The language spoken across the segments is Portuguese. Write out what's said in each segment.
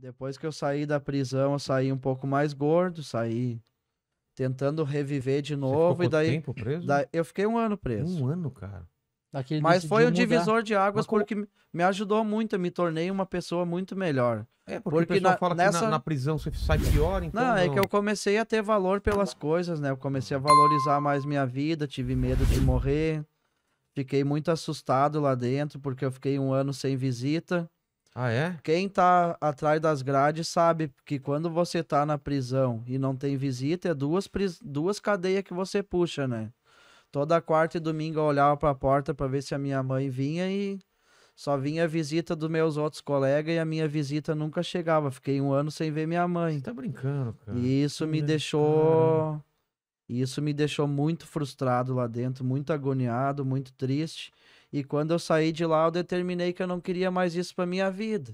Depois que eu saí da prisão, eu saí um pouco mais gordo, saí tentando reviver de novo. e daí, tempo preso? Daí, eu fiquei um ano preso. Um ano, cara. Mas foi um divisor de águas porque me ajudou muito, eu me tornei uma pessoa muito melhor. É, porque, porque na, fala nessa... que na, na, prisão você sai pior, então. Não, é não, é que eu comecei a ter valor pelas coisas, né? Eu comecei a valorizar mais minha vida, tive medo de morrer. Fiquei muito assustado lá dentro, porque eu fiquei um ano sem visita. Ah, é? Quem tá atrás das grades sabe que quando você tá na prisão e não tem visita, é duas, pris... duas cadeias que você puxa, né? Toda quarta e domingo eu olhava pra porta pra ver se a minha mãe vinha e só vinha a visita dos meus outros colegas e a minha visita nunca chegava. Fiquei um ano sem ver minha mãe. Você tá brincando, cara. E isso me deixou. Isso me deixou muito frustrado lá dentro, muito agoniado, muito triste. E quando eu saí de lá, eu determinei que eu não queria mais isso para minha vida.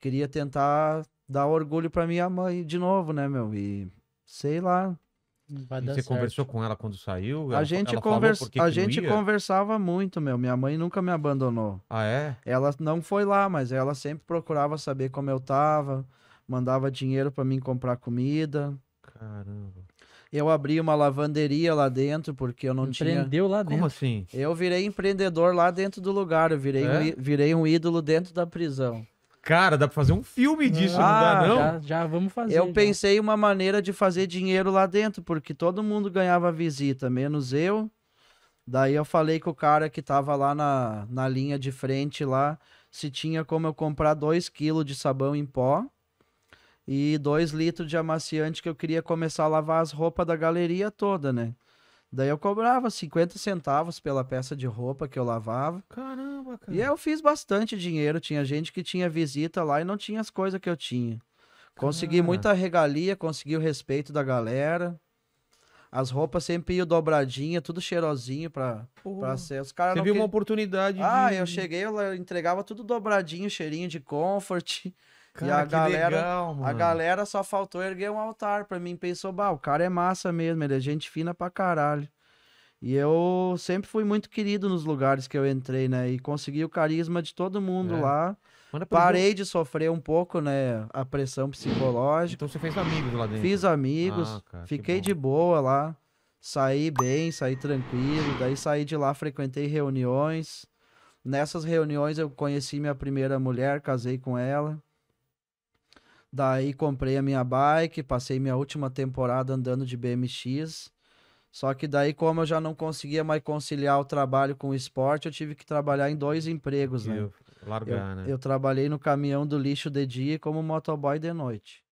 Queria tentar dar orgulho para minha mãe de novo, né, meu? E sei lá. Vai e você certo. conversou com ela quando saiu? Ela, a gente, conversa... a gente conversava muito, meu. Minha mãe nunca me abandonou. Ah, é? Ela não foi lá, mas ela sempre procurava saber como eu tava, mandava dinheiro para mim comprar comida. Caramba. Eu abri uma lavanderia lá dentro, porque eu não Empreendeu tinha. Empreendeu lá dentro. Como assim? Eu virei empreendedor lá dentro do lugar. Eu virei, é? um, virei um ídolo dentro da prisão. Cara, dá pra fazer um filme disso, ah, não dá, ah, não? Já, já vamos fazer. Eu já. pensei uma maneira de fazer dinheiro lá dentro, porque todo mundo ganhava visita, menos eu. Daí eu falei com o cara que tava lá na, na linha de frente lá se tinha como eu comprar 2 kg de sabão em pó e dois litros de amaciante que eu queria começar a lavar as roupas da galeria toda, né? Daí eu cobrava 50 centavos pela peça de roupa que eu lavava. Caramba, cara. E eu fiz bastante dinheiro. Tinha gente que tinha visita lá e não tinha as coisas que eu tinha. Consegui muita regalia, consegui o respeito da galera. As roupas sempre iam dobradinha, tudo cheirosinho pra, pra ser. Os cara Você viu que... uma oportunidade. Ah, de... eu cheguei, eu entregava tudo dobradinho, cheirinho de comfort. Cara, e a galera, legal, mano. A galera só faltou erguer um altar pra mim. Pensou, bah, o cara é massa mesmo, ele é gente fina pra caralho. E eu sempre fui muito querido nos lugares que eu entrei, né? E consegui o carisma de todo mundo é. lá. Parei de sofrer um pouco, né? A pressão psicológica. Então você fez amigos lá dentro? Fiz amigos, ah, cara, fiquei de boa lá. Saí bem, saí tranquilo. Daí saí de lá, frequentei reuniões. Nessas reuniões eu conheci minha primeira mulher, casei com ela. Daí comprei a minha bike, passei minha última temporada andando de BMX. Só que daí, como eu já não conseguia mais conciliar o trabalho com o esporte, eu tive que trabalhar em dois empregos, né? Eu, largar, eu, né? eu trabalhei no caminhão do lixo de dia e como motoboy de noite.